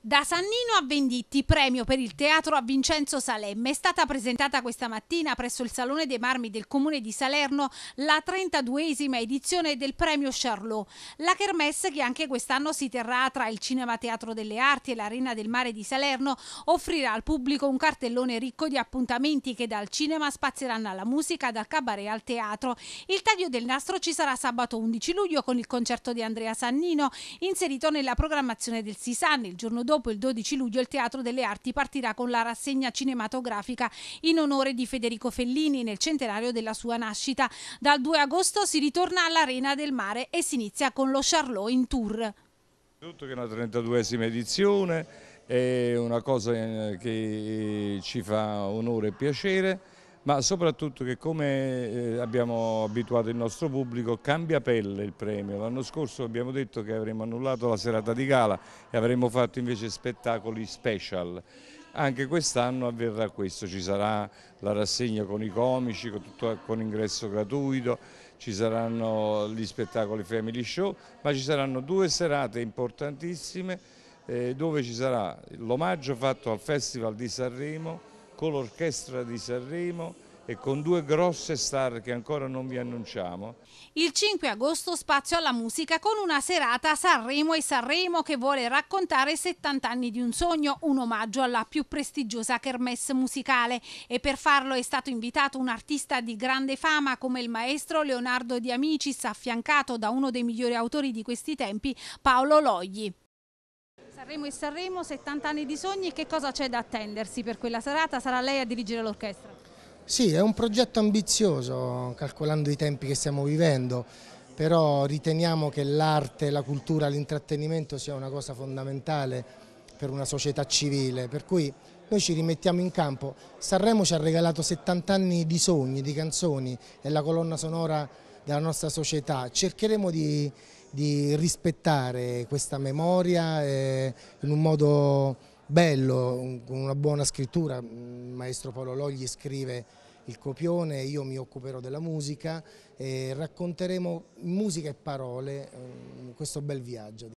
Da Sannino a Venditti, premio per il teatro a Vincenzo Salemme. È stata presentata questa mattina presso il Salone dei Marmi del Comune di Salerno la 32esima edizione del premio Charlot. La kermesse, che anche quest'anno si terrà tra il Cinema Teatro delle Arti e l'Arena del Mare di Salerno, offrirà al pubblico un cartellone ricco di appuntamenti che dal cinema spazieranno alla musica, dal cabaret al teatro. Il taglio del nastro ci sarà sabato 11 luglio con il concerto di Andrea Sannino, inserito nella programmazione del Sisan il giorno dopo il 12 luglio il Teatro delle Arti partirà con la rassegna cinematografica in onore di Federico Fellini nel centenario della sua nascita. Dal 2 agosto si ritorna all'Arena del Mare e si inizia con lo Charlot in tour. Tutto che è una 32esima edizione, è una cosa eh, che eh, ci fa onore e piacere ma soprattutto che come eh, abbiamo abituato il nostro pubblico cambia pelle il premio. L'anno scorso abbiamo detto che avremmo annullato la serata di gala e avremmo fatto invece spettacoli special. Anche quest'anno avverrà questo, ci sarà la rassegna con i comici, con, tutto, con ingresso gratuito, ci saranno gli spettacoli family show, ma ci saranno due serate importantissime eh, dove ci sarà l'omaggio fatto al Festival di Sanremo con l'orchestra di Sanremo e con due grosse star che ancora non vi annunciamo. Il 5 agosto spazio alla musica con una serata Sanremo e Sanremo che vuole raccontare 70 anni di un sogno, un omaggio alla più prestigiosa kermesse musicale e per farlo è stato invitato un artista di grande fama come il maestro Leonardo Di Amicis affiancato da uno dei migliori autori di questi tempi, Paolo Logli. Sanremo e Sanremo, 70 anni di sogni, che cosa c'è da attendersi per quella serata? Sarà lei a dirigere l'orchestra? Sì, è un progetto ambizioso, calcolando i tempi che stiamo vivendo, però riteniamo che l'arte, la cultura, l'intrattenimento sia una cosa fondamentale per una società civile, per cui noi ci rimettiamo in campo. Sanremo ci ha regalato 70 anni di sogni, di canzoni, è la colonna sonora della nostra società. Cercheremo di di rispettare questa memoria eh, in un modo bello, con una buona scrittura. Il maestro Paolo Logli scrive il copione, io mi occuperò della musica e racconteremo musica e parole eh, questo bel viaggio.